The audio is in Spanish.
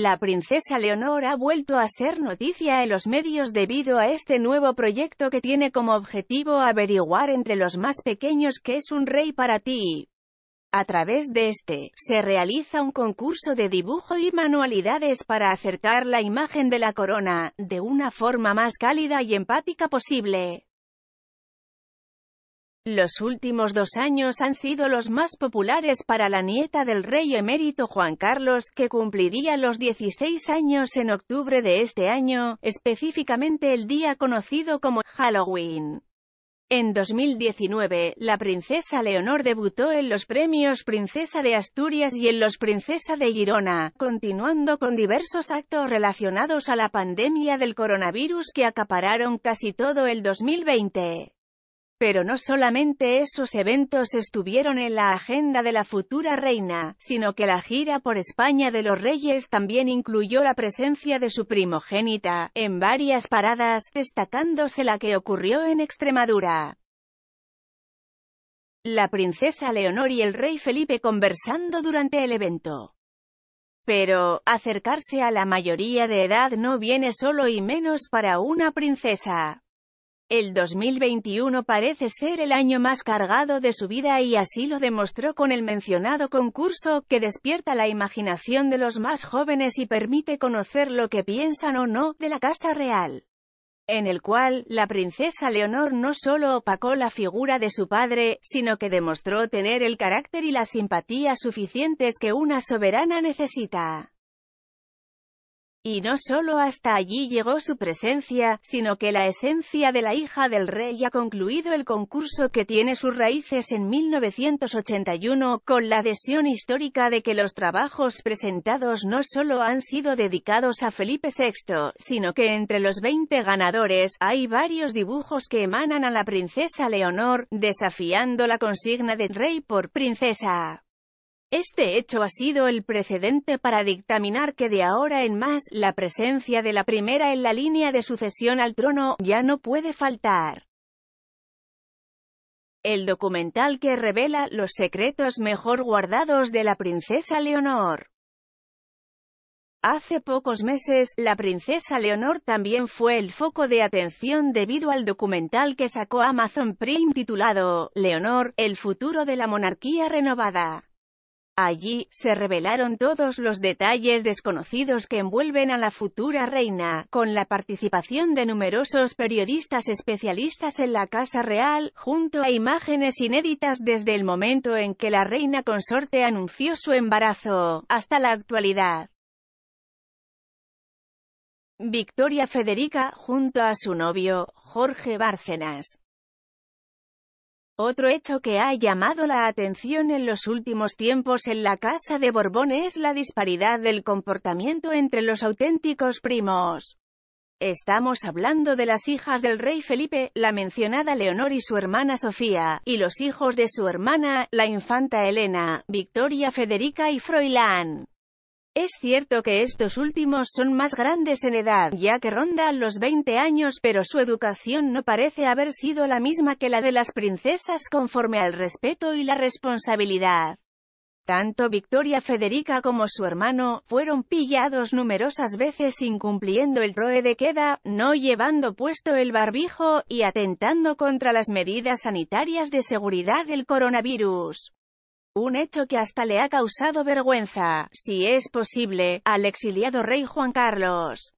La princesa Leonor ha vuelto a ser noticia en los medios debido a este nuevo proyecto que tiene como objetivo averiguar entre los más pequeños qué es un rey para ti. A través de este, se realiza un concurso de dibujo y manualidades para acercar la imagen de la corona, de una forma más cálida y empática posible. Los últimos dos años han sido los más populares para la nieta del rey emérito Juan Carlos, que cumpliría los 16 años en octubre de este año, específicamente el día conocido como Halloween. En 2019, la princesa Leonor debutó en los premios Princesa de Asturias y en los Princesa de Girona, continuando con diversos actos relacionados a la pandemia del coronavirus que acapararon casi todo el 2020. Pero no solamente esos eventos estuvieron en la agenda de la futura reina, sino que la gira por España de los Reyes también incluyó la presencia de su primogénita, en varias paradas, destacándose la que ocurrió en Extremadura. La princesa Leonor y el rey Felipe conversando durante el evento. Pero, acercarse a la mayoría de edad no viene solo y menos para una princesa. El 2021 parece ser el año más cargado de su vida y así lo demostró con el mencionado concurso, que despierta la imaginación de los más jóvenes y permite conocer lo que piensan o no de la Casa Real. En el cual, la princesa Leonor no solo opacó la figura de su padre, sino que demostró tener el carácter y la simpatía suficientes que una soberana necesita. Y no solo hasta allí llegó su presencia, sino que la esencia de la hija del rey ha concluido el concurso que tiene sus raíces en 1981, con la adhesión histórica de que los trabajos presentados no solo han sido dedicados a Felipe VI, sino que entre los 20 ganadores, hay varios dibujos que emanan a la princesa Leonor, desafiando la consigna de rey por princesa. Este hecho ha sido el precedente para dictaminar que de ahora en más, la presencia de la primera en la línea de sucesión al trono, ya no puede faltar. El documental que revela los secretos mejor guardados de la princesa Leonor. Hace pocos meses, la princesa Leonor también fue el foco de atención debido al documental que sacó Amazon Prime titulado, Leonor, el futuro de la monarquía renovada. Allí, se revelaron todos los detalles desconocidos que envuelven a la futura reina, con la participación de numerosos periodistas especialistas en la Casa Real, junto a imágenes inéditas desde el momento en que la reina consorte anunció su embarazo, hasta la actualidad. Victoria Federica, junto a su novio, Jorge Bárcenas, otro hecho que ha llamado la atención en los últimos tiempos en la Casa de Borbón es la disparidad del comportamiento entre los auténticos primos. Estamos hablando de las hijas del rey Felipe, la mencionada Leonor y su hermana Sofía, y los hijos de su hermana, la infanta Elena, Victoria Federica y Froilán. Es cierto que estos últimos son más grandes en edad, ya que rondan los 20 años, pero su educación no parece haber sido la misma que la de las princesas conforme al respeto y la responsabilidad. Tanto Victoria Federica como su hermano, fueron pillados numerosas veces incumpliendo el roe de queda, no llevando puesto el barbijo, y atentando contra las medidas sanitarias de seguridad del coronavirus un hecho que hasta le ha causado vergüenza, si es posible, al exiliado rey Juan Carlos.